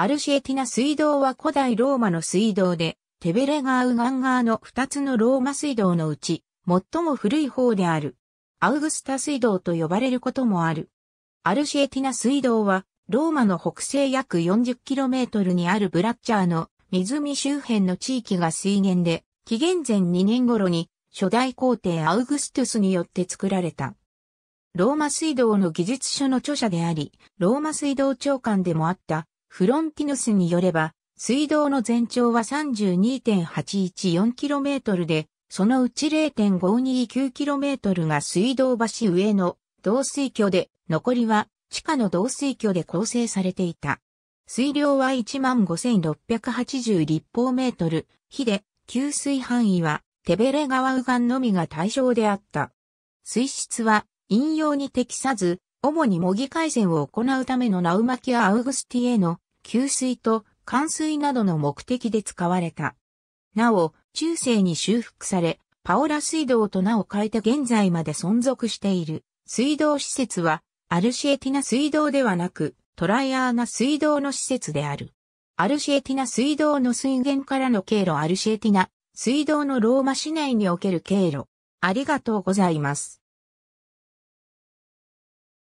アルシエティナ水道は古代ローマの水道で、テベレガーウガンーの二つのローマ水道のうち、最も古い方である。アウグスタ水道と呼ばれることもある。アルシエティナ水道は、ローマの北西約 40km にあるブラッチャーの湖周辺の地域が水源で、紀元前2年頃に初代皇帝アウグストゥスによって作られた。ローマ水道の技術書の著者であり、ローマ水道長官でもあったフロンティヌスによれば、水道の全長は 32.814km で、そのうち 0.529km が水道橋上の導水渠で、残りは地下の導水渠で構成されていた。水量は15,680立方メートル、比で、給水範囲は手ベレ川右岸のみが対象であった。水質は飲用に適さず、主に模擬改善を行うためのナウマキア・アウグスティへの給水と灌水などの目的で使われた。なお、中世に修復され、パオラ水道と名を変えて現在まで存続している水道施設は、アルシエティナ水道ではなく、トライアーナ水道の施設である。アルシエティナ水道の水源からの経路アルシエティナ水道のローマ市内における経路。ありがとうございます。